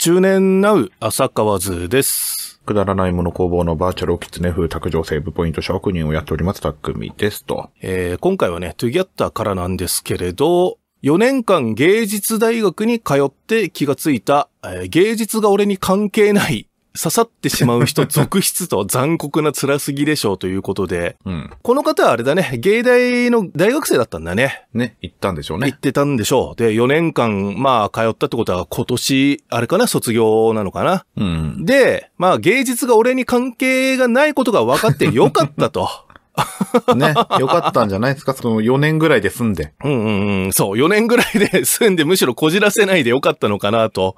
中年なう浅川図です。くだらないもの工房のバーチャルオキツネ風卓上セーブポイント職人をやっております、たくみですと。えー、今回はね、トゥギャッターからなんですけれど、4年間芸術大学に通って気がついた、えー、芸術が俺に関係ない刺さってしまう人続出 と残酷な辛すぎでしょうということで、うん、この方はあれだね、芸大の大学生だったんだね。ね、行ったんでしょうね。行ってたんでしょう。で、4年間、まあ、通ったってことは今年、あれかな、卒業なのかな。うん、で、まあ、芸術が俺に関係がないことが分かってよかったと。ね、よかったんじゃないですかその4年ぐらいで済んで。うんうんうん。そう、4年ぐらいで済んで、むしろこじらせないでよかったのかなと。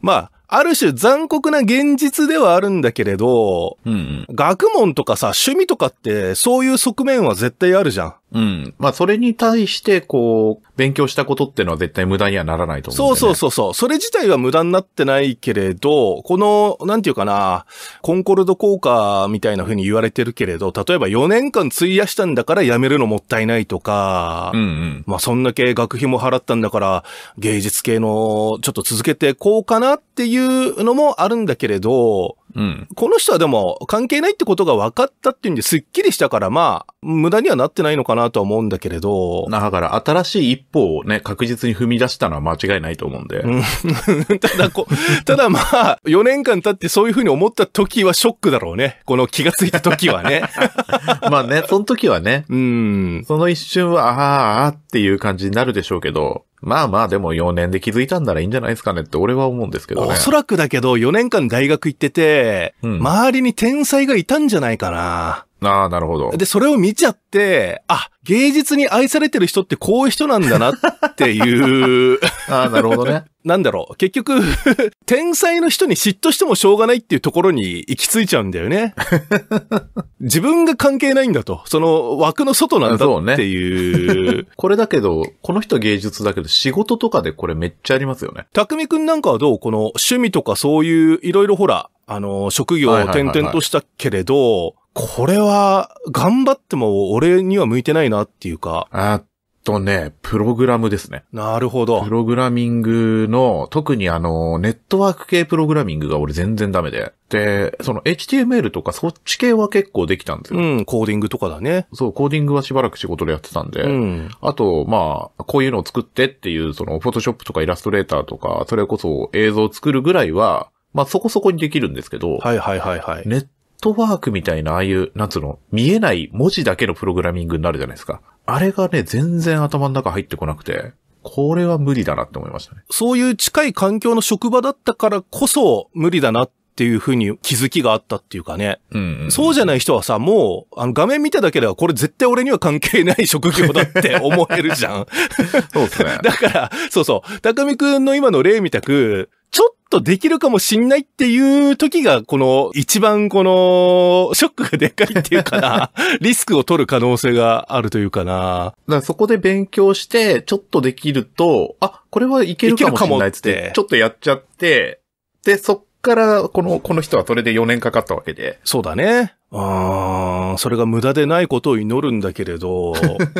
まあ、ある種残酷な現実ではあるんだけれど、うん、学問とかさ、趣味とかってそういう側面は絶対あるじゃん。うん。まあ、それに対して、こう、勉強したことってのは絶対無駄にはならないと思う、ね、そうそうそうそう。それ自体は無駄になってないけれど、この、なんていうかな、コンコルド効果みたいな風に言われてるけれど、例えば4年間費やしたんだから辞めるのもったいないとか、うんうん、まあ、そんだけ学費も払ったんだから、芸術系の、ちょっと続けてこうかなっていういうのもあるんだけれど、うん、この人はでも関係ないってことが分かったっていうんですっきりしたから、まあ、無駄にはなってないのかなとは思うんだけれど。だから、新しい一歩をね、確実に踏み出したのは間違いないと思うんで。ただこ、ただまあ、4年間経ってそういうふうに思った時はショックだろうね。この気がついた時はね。まあね、その時はね。うん。その一瞬は、ああ、ああっていう感じになるでしょうけど、まあまあでも4年で気づいたんならいいんじゃないですかねって俺は思うんですけどね。おそらくだけど4年間大学行ってて、うん、周りに天才がいたんじゃないかな。ああ、なるほど。で、それを見ちゃって、あ、芸術に愛されてる人ってこういう人なんだなっていう。ああ、なるほどね。なんだろう。結局、天才の人に嫉妬してもしょうがないっていうところに行き着いちゃうんだよね。自分が関係ないんだと。その枠の外なんだっていう。うね、これだけど、この人芸術だけど仕事とかでこれめっちゃありますよね。匠くんなんかはどうこの趣味とかそういういろいろほら、あの、職業を転々としたけれど、はいはいはいこれは、頑張っても俺には向いてないなっていうか。あとね、プログラムですね。なるほど。プログラミングの、特にあの、ネットワーク系プログラミングが俺全然ダメで。で、その HTML とかそっち系は結構できたんですよ。うん、コーディングとかだね。そう、コーディングはしばらく仕事でやってたんで。うん。あと、まあ、こういうのを作ってっていう、その、フォトショップとかイラストレーターとか、それこそ映像を作るぐらいは、まあそこそこにできるんですけど、はいはいはいはい。ネットワークみたいな、ああいう、なんつうの、見えない文字だけのプログラミングになるじゃないですか。あれがね、全然頭の中入ってこなくて、これは無理だなって思いましたね。そういう近い環境の職場だったからこそ無理だなっっていうふうに気づきがあったっていうかね。うんうん、そうじゃない人はさ、もう、あの画面見ただけではこれ絶対俺には関係ない職業だって思えるじゃん。そうですね。だから、そうそう。高見くんの今の例みたく、ちょっとできるかもしんないっていう時が、この一番このショックがでかいっていうかな、リスクを取る可能性があるというかな。だからそこで勉強して、ちょっとできると、あ、これはいけるかもしんないっつって、ちょっとやっちゃって、で、そっから、この、この人はそれで4年かかったわけで。そうだね。あそれが無駄でないことを祈るんだけれど。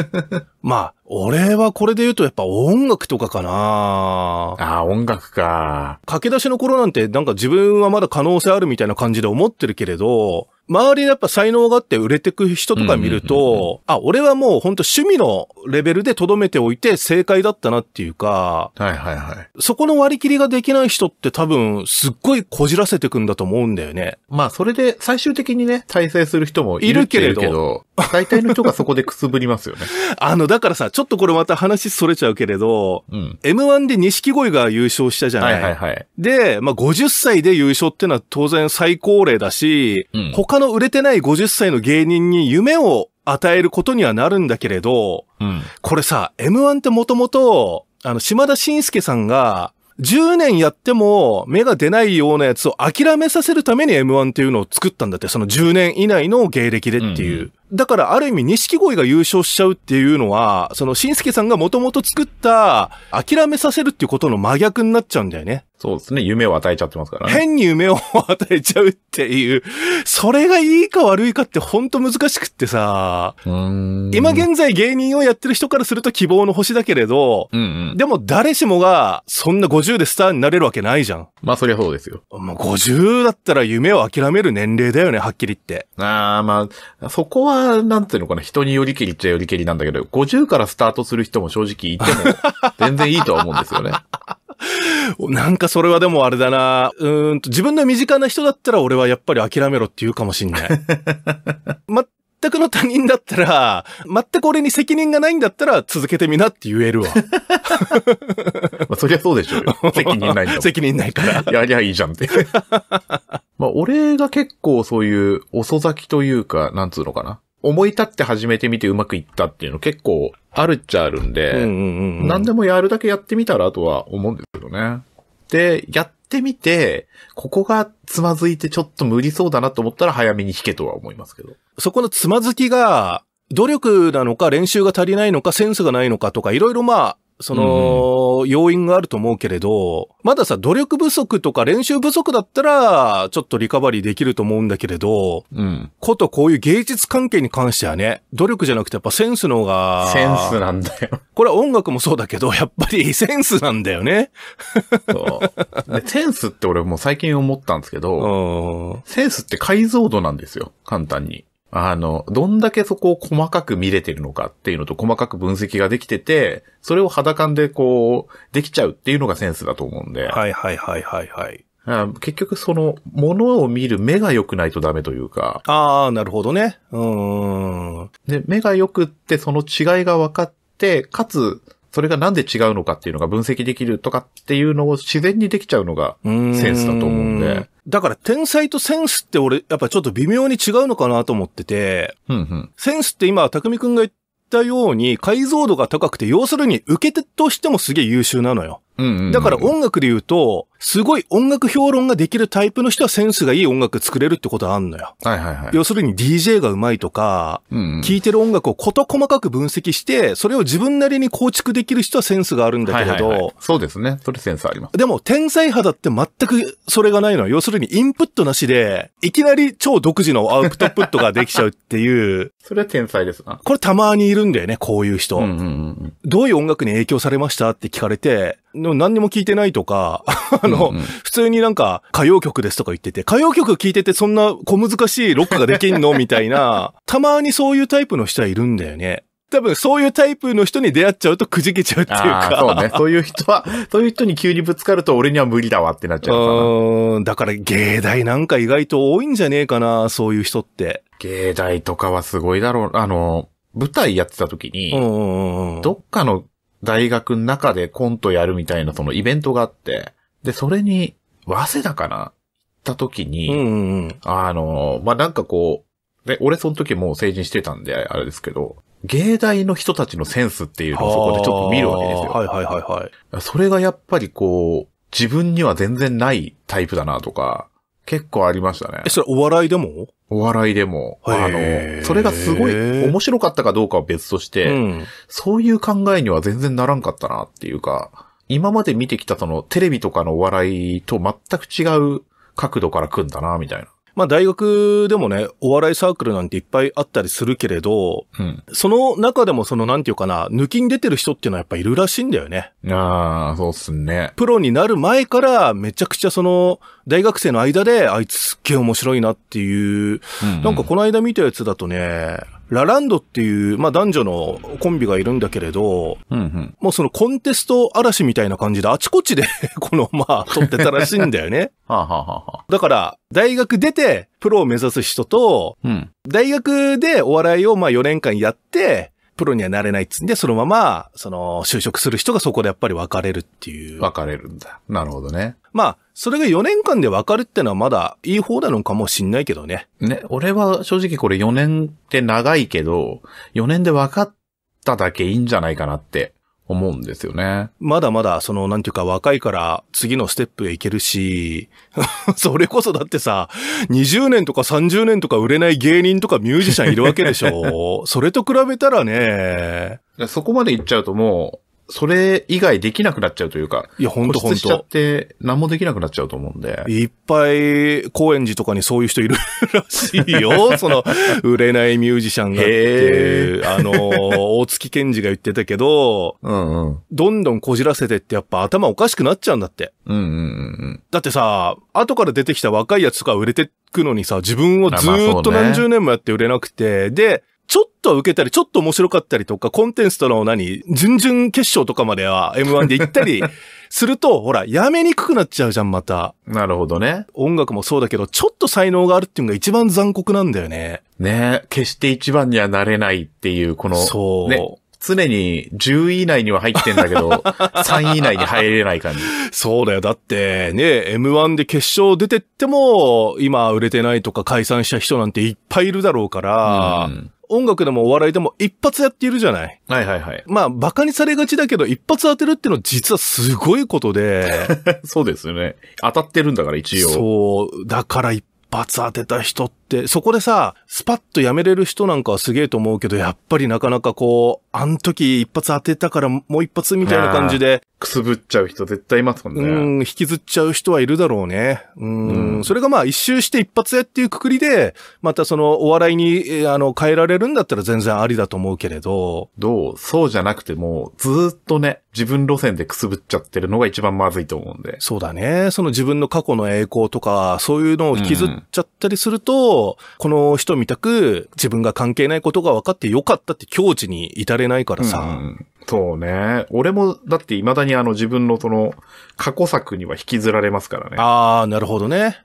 まあ、俺はこれで言うとやっぱ音楽とかかなああ、音楽か。駆け出しの頃なんてなんか自分はまだ可能性あるみたいな感じで思ってるけれど、周りのやっぱ才能があって売れてく人とか見ると、あ、俺はもう本当趣味のレベルで留めておいて正解だったなっていうか、はいはいはい。そこの割り切りができない人って多分すっごいこじらせてくんだと思うんだよね。まあそれで最終的にね、体制する人もいるけれど大体の人がそこでくすぶりますよね。あの、だからさ、ちょっとこれまた話それちゃうけれど、うん、M1 で錦鯉が優勝したじゃない。はいはいはい、で、まあ、50歳で優勝ってのは当然最高齢だし、うん、他の売れてない50歳の芸人に夢を与えることにはなるんだけれど、うん、これさ、M1 ってもともと、あの、島田紳介さんが、10年やっても芽が出ないようなやつを諦めさせるために M1 っていうのを作ったんだって、その10年以内の芸歴でっていう。うんだからある意味、錦鯉が優勝しちゃうっていうのは、その、新助さんがもともと作った、諦めさせるっていうことの真逆になっちゃうんだよね。そうですね。夢を与えちゃってますからね。変に夢を与えちゃうっていう、それがいいか悪いかってほんと難しくってさ、今現在芸人をやってる人からすると希望の星だけれど、うんうん、でも誰しもがそんな50でスターになれるわけないじゃん。まあそりゃそうですよ。もう50だったら夢を諦める年齢だよね、はっきり言って。ああ、まあ、そこは、なんていうのかな、人によりきりっちゃよりきりなんだけど、50からスタートする人も正直いても、全然いいとは思うんですよね。なんかそれはでもあれだな。うんと、自分の身近な人だったら俺はやっぱり諦めろって言うかもしんない。全くの他人だったら、全く俺に責任がないんだったら続けてみなって言えるわ。まあ、そりゃそうでしょうよ。責任ないんだ責任ないから。やりゃいいじゃんって。まあ、俺が結構そういう遅咲きというか、なんつうのかな。思い立って始めてみてうまくいったっていうの結構あるっちゃあるんで、何でもやるだけやってみたらとは思うんですけどね。で、やってみて、ここがつまずいてちょっと無理そうだなと思ったら早めに弾けとは思いますけど。そこのつまずきが、努力なのか練習が足りないのかセンスがないのかとかいろいろまあその、要因があると思うけれど、まださ、努力不足とか練習不足だったら、ちょっとリカバリーできると思うんだけれど、うん。ことこういう芸術関係に関してはね、努力じゃなくてやっぱセンスの方が、センスなんだよ。これは音楽もそうだけど、やっぱり センスなんだよね。そうセンスって俺も最近思ったんですけど、センスって解像度なんですよ、簡単に。あの、どんだけそこを細かく見れてるのかっていうのと細かく分析ができてて、それを肌感でこう、できちゃうっていうのがセンスだと思うんで。はいはいはいはいはい。結局その、ものを見る目が良くないとダメというか。ああ、なるほどね。うん。で、目が良くってその違いが分かって、かつ、それがなんで違うのかっていうのが分析できるとかっていうのを自然にできちゃうのがセンスだと思うんで。んだから天才とセンスって俺、やっぱちょっと微妙に違うのかなと思ってて、うんうん、センスって今、匠くんが言ったように解像度が高くて、要するに受け手としてもすげえ優秀なのよ。だから音楽で言うと、すごい音楽評論ができるタイプの人はセンスがいい音楽作れるってことはあんのよ。はいはいはい。要するに DJ が上手いとか、聴、うんうん、いてる音楽を事細かく分析して、それを自分なりに構築できる人はセンスがあるんだけれど、はいはいはい、そうですね。それセンスあります。でも、天才肌って全くそれがないの要するにインプットなしで、いきなり超独自のアウトプットができちゃうっていう。それは天才ですな。これたまにいるんだよね、こういう人。うんうんうん、どういう音楽に影響されましたって聞かれて、の何にも聞いてないとか、あの、うんうん、普通になんか歌謡曲ですとか言ってて、歌謡曲聞いててそんな小難しいロックができんのみたいな、たまにそういうタイプの人はいるんだよね。多分そういうタイプの人に出会っちゃうとくじけちゃうっていうか。そうね。そういう人は、そういう人に急にぶつかると俺には無理だわってなっちゃうかん。だから芸大なんか意外と多いんじゃねえかな、そういう人って。芸大とかはすごいだろう。あの、舞台やってた時に、どっかの大学の中でコントやるみたいなそのイベントがあって、で、それに、早稲田かな行った時に、あの、まあ、なんかこう、で、俺その時もう成人してたんで、あれですけど、芸大の人たちのセンスっていうのをそこでちょっと見るわけですよ。はいはいはいはい。それがやっぱりこう、自分には全然ないタイプだなとか、結構ありましたね。え、それお笑いでもお笑いでも、あの、それがすごい面白かったかどうかは別として、うん、そういう考えには全然ならんかったなっていうか、今まで見てきたそのテレビとかのお笑いと全く違う角度から来んだな、みたいな。まあ大学でもね、お笑いサークルなんていっぱいあったりするけれど、うん、その中でもそのなんていうかな、抜きに出てる人っていうのはやっぱいるらしいんだよね。ああ、そうっすね。プロになる前からめちゃくちゃその、大学生の間であいつすっげえ面白いなっていう、うんうん、なんかこの間見たやつだとね、ラランドっていう、まあ、男女のコンビがいるんだけれど、うんうん、もうそのコンテスト嵐みたいな感じであちこちで この、まあ、撮ってたらしいんだよね。はあはあはあ、だから、大学出て、プロを目指す人と、うん、大学でお笑いをまあ4年間やって、プロにはなれないっつんで、そのまま、その、就職する人がそこでやっぱり別れるっていう。別れるんだ。なるほどね。まあ、それが4年間で分かるってのはまだいい方なのかもしんないけどね。ね、俺は正直これ4年って長いけど、4年で分かっただけいいんじゃないかなって思うんですよね。まだまだ、その、なんていうか若いから次のステップへ行けるし、それこそだってさ、20年とか30年とか売れない芸人とかミュージシャンいるわけでしょ。それと比べたらね。そこまで行っちゃうともう、それ以外できなくなっちゃうというか。いや、ほんとほんと。しちゃって、何もできなくなっちゃうと思うんで。いっぱい、高円寺とかにそういう人いるらしいよ。その、売れないミュージシャンがって、あの、大月健二が言ってたけど、うんうん、どんどんこじらせてってやっぱ頭おかしくなっちゃうんだって。うんうんうん、だってさ、後から出てきた若いやつとか売れてくのにさ、自分をずっと何十年もやって売れなくて、で、ちょっと受けたり、ちょっと面白かったりとか、コンテンツとの何、準々決勝とかまでは M1 で行ったりすると、ほら、やめにくくなっちゃうじゃん、また。なるほどね。音楽もそうだけど、ちょっと才能があるっていうのが一番残酷なんだよね。ね決して一番にはなれないっていう、この、そう。ね、常に10位以内には入ってんだけど、3 位以内に入れない感じ。そうだよ。だってね、M1 で決勝出てっても、今売れてないとか解散した人なんていっぱいいるだろうから、うん音楽でもお笑いでも一発やっているじゃない。はいはいはい。まあ、馬鹿にされがちだけど、一発当てるってのは実はすごいことで。そうですよね。当たってるんだから一応。そう。だから一発当てた人って、そこでさ、スパッとやめれる人なんかはすげえと思うけど、やっぱりなかなかこう、あの時一発当てたからもう一発みたいな感じで。くすぶっちゃう人絶対いますもんね。うん、引きずっちゃう人はいるだろうね。うん、うん、それがまあ一周して一発やっていうくくりで、またそのお笑いに、あの、変えられるんだったら全然ありだと思うけれど。どうそうじゃなくても、ずっとね、自分路線でくすぶっちゃってるのが一番まずいと思うんで。そうだね。その自分の過去の栄光とか、そういうのを引きずっちゃったりすると、うんこの人みたく自分が関係ないことが分かってよかったって境地に至れないからさ。うん、そうね。俺も、だって未だにあの自分のその過去作には引きずられますからね。ああ、なるほどね。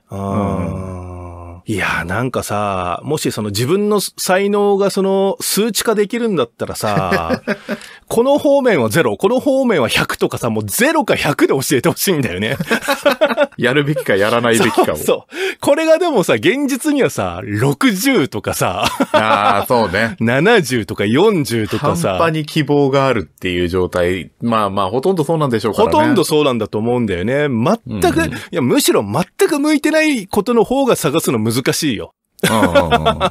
いや、なんかさ、もしその自分の才能がその数値化できるんだったらさ、この方面は0、この方面は100とかさ、もう0か100で教えてほしいんだよね。やるべきかやらないべきかを。そうこれがでもさ、現実にはさ、60とかさ、ああ、そうね。70とか40とか半さ、端に希望があるっていう状態。まあまあ、ほとんどそうなんでしょうからほとんどそうなんだと思うんだよね。全く、うんいや、むしろ全く向いてないことの方が探すの難しいよ。うん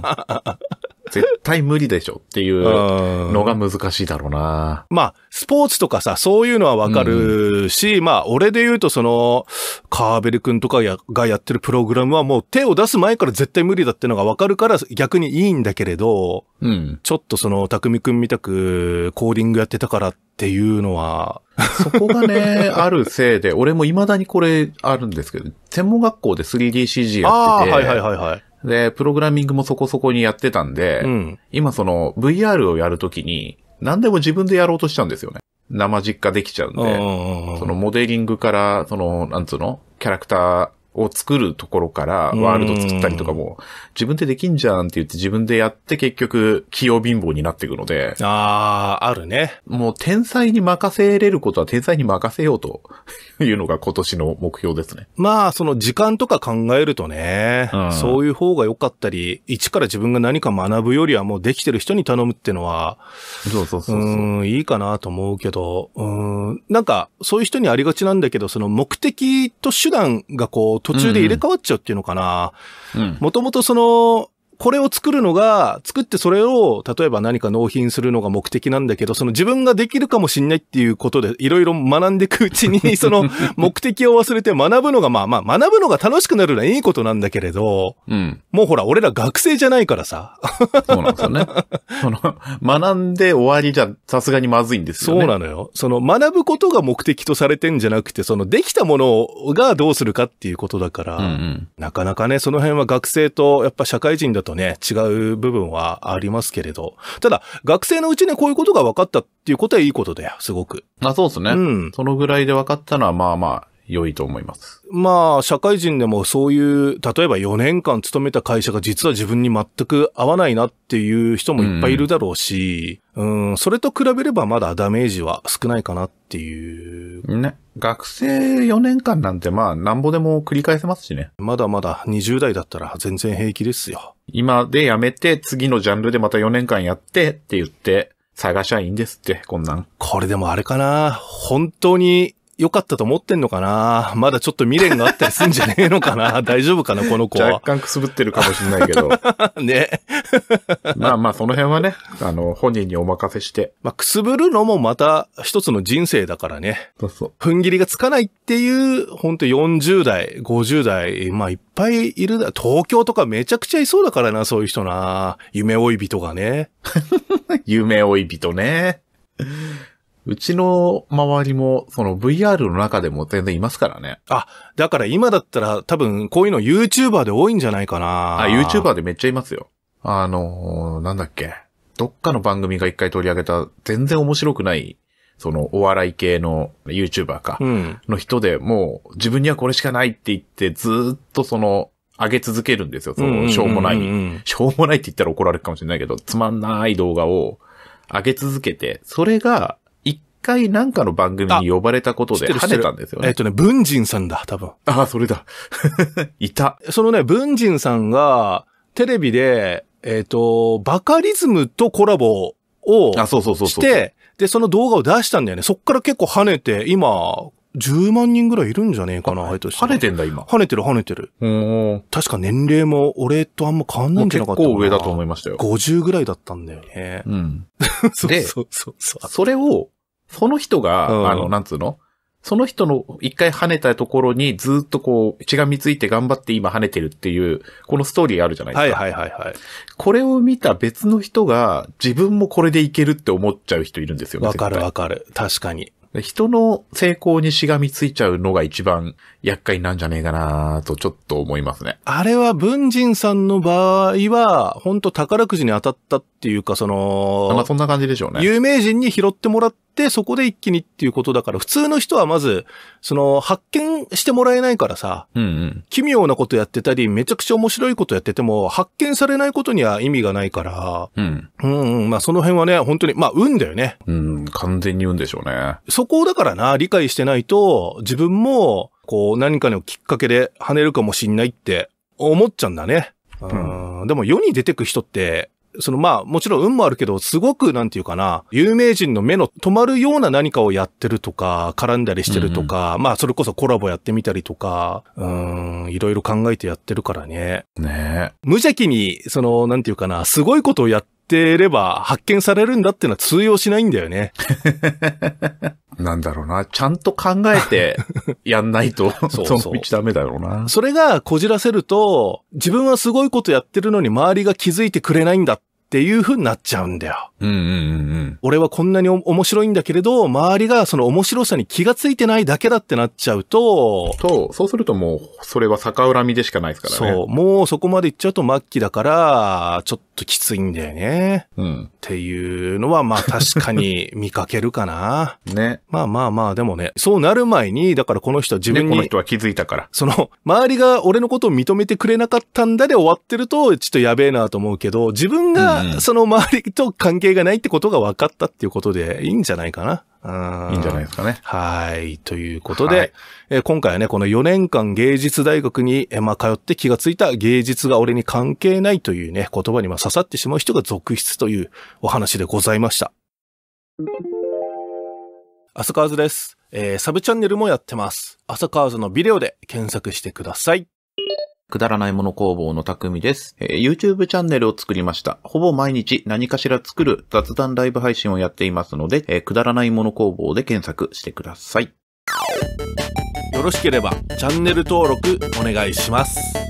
絶対無理でしょっていうのが難しいだろうな。まあ、スポーツとかさ、そういうのはわかるし、うん、まあ、俺で言うとその、カーベル君とかやがやってるプログラムはもう手を出す前から絶対無理だってのがわかるから逆にいいんだけれど、うん、ちょっとその、匠君みたくコーディングやってたからっていうのは、そこがね、あるせいで、俺も未だにこれあるんですけど、専門学校で 3DCG やってて、はいはいはいはい。で、プログラミングもそこそこにやってたんで、うん、今その VR をやるときに、何でも自分でやろうとしちゃうんですよね。生実家できちゃうんで、そのモデリングから、その、なんつうのキャラクター、を作るところからワールド作ったりとかも、自分でできんじゃんって言って自分でやって結局、器用貧乏になっていくので。ああ、あるね。もう天才に任せれることは天才に任せようと いうのが今年の目標ですね。まあ、その時間とか考えるとね、うん、そういう方が良かったり、一から自分が何か学ぶよりはもうできてる人に頼むっていうのは、そうそうそううんいいかなと思うけど、うんなんかそういう人にありがちなんだけど、その目的と手段がこう途中で入れ替わっちゃうっていうのかな。もともとその、これを作るのが、作ってそれを、例えば何か納品するのが目的なんだけど、その自分ができるかもしんないっていうことで、いろいろ学んでいくうちに、その目的を忘れて学ぶのが、まあまあ、学ぶのが楽しくなるのはいいことなんだけれど、うん、もうほら、俺ら学生じゃないからさ。そうなんですよね。その、学んで終わりじゃ、さすがにまずいんですよね。そうなのよ。その、学ぶことが目的とされてんじゃなくて、その、できたものがどうするかっていうことだから、うんうん、なかなかね、その辺は学生と、やっぱ社会人だととね、違う部分はありますけれど。ただ、学生のうちにこういうことが分かったっていうことはいいことだよ、すごく。あ、そうですね。うん。そのぐらいで分かったのは、まあまあ、良いと思います。まあ、社会人でもそういう、例えば4年間勤めた会社が実は自分に全く合わないなっていう人もいっぱいいるだろうし、うん、うんそれと比べればまだダメージは少ないかなっていう。ね。学生4年間なんてまあ、なんぼでも繰り返せますしね。まだまだ20代だったら全然平気ですよ。今で辞めて、次のジャンルでまた4年間やってって言って、探しゃいいんですって、こんなん。これでもあれかな。本当に良かったと思ってんのかな まだちょっと未練があったりすんじゃねえのかな 大丈夫かなこの子は。若干くすぶってるかもしれないけど。ね。まあまあ、その辺はね、あの、本人にお任せして。まあ、くすぶるのもまた一つの人生だからね。そうそう。踏ん切りがつかないっていう、ほんと40代、50代、まあいっぱいいるだ。東京とかめちゃくちゃいそうだからな、そういう人な。夢追い人がね。夢追い人ね。うちの周りも、その VR の中でも全然いますからね。あ、だから今だったら多分こういうの YouTuber で多いんじゃないかな。あ、YouTuber でめっちゃいますよ。あのー、なんだっけ。どっかの番組が一回取り上げた、全然面白くない、そのお笑い系の YouTuber か、の人でもう自分にはこれしかないって言ってずっとその上げ続けるんですよ。その、しょうもない、しょうもないって言ったら怒られるかもしれないけど、つまんない動画を上げ続けて、それが回なんかの番組に呼ばれたことで跳ねたんですよね。えっとね、文人さんだ、多分。ああ、それだ。いた。そのね、文人さんが、テレビで、えっ、ー、と、バカリズムとコラボをあそうそうそうして、で、その動画を出したんだよね。そっから結構跳ねて、今、10万人ぐらいいるんじゃねえかな、配当して。跳ねてんだ、今。跳ねてる、跳ねてる。確か年齢も俺とあんま変わんないんじゃなかったか結構上だと思いましたよ。50ぐらいだったんだよね。うん。そうそうそうそれを、その人が、うんあの、なんつうのその人の一回跳ねたところにずっとこう、血がみついて頑張って今跳ねてるっていう、このストーリーあるじゃないですか。はいはいはいはい。これを見た別の人が自分もこれでいけるって思っちゃう人いるんですよね。わかるわかる。確かに。人の成功にしがみついちゃうのが一番厄介なんじゃねえかなとちょっと思いますね。あれは文人さんの場合は、本当宝くじに当たったっていうか、その、まあそんな感じでしょうね。有名人に拾ってもらって、そこで一気にっていうことだから、普通の人はまず、その、発見してもらえないからさ、うんうん、奇妙なことやってたり、めちゃくちゃ面白いことやってても、発見されないことには意味がないから、うん。うんうん、まあその辺はね、本当に、まあ運だよね。うん、完全に運でしょうね。そそこをだからな、理解してないと、自分も、こう、何かのきっかけで跳ねるかもしんないって思っちゃうんだね。うん、でも世に出てく人って、そのまあ、もちろん運もあるけど、すごく、なんていうかな、有名人の目の止まるような何かをやってるとか、絡んだりしてるとか、うんうん、まあ、それこそコラボやってみたりとか、うん、いろいろ考えてやってるからね。ね無邪気に、その、なんていうかな、すごいことをやってってれば発見されるんだっていうのは通用しないんだよね。なんだろうな。ちゃんと考えて やんないと、その道ダメだろうな。それがこじらせると、自分はすごいことやってるのに周りが気づいてくれないんだっっていう風になっちゃうんだよ。うんうんうんうん。俺はこんなに面白いんだけれど、周りがその面白さに気がついてないだけだってなっちゃうと、と、そうするともう、それは逆恨みでしかないですからね。そう、もうそこまで行っちゃうと末期だから、ちょっときついんだよね。うん。っていうのは、まあ確かに見かけるかな。ね。まあまあまあ、でもね、そうなる前に、だからこの人は自分に、ね、この人は気づいたから。その、周りが俺のことを認めてくれなかったんだで終わってると、ちょっとやべえなと思うけど、自分がその周りと関係がないってことが分かったっていうことでいいんじゃないかな。いいんじゃないですかね。はい。ということで、はい、えー、今回はね、この4年間芸術大学に、えー、まあ、通って気がついた芸術が俺に関係ないというね、言葉にま刺さってしまう人が続出というお話でございました。浅川図です。えー、サブチャンネルもやってます。浅川図のビデオで検索してください。くだらないもの工房の匠です、えー、YouTube チャンネルを作りました。ほぼ毎日何かしら作る雑談ライブ配信をやっていますので、えー、くだらないもの工房で検索してください。よろしければチャンネル登録お願いします。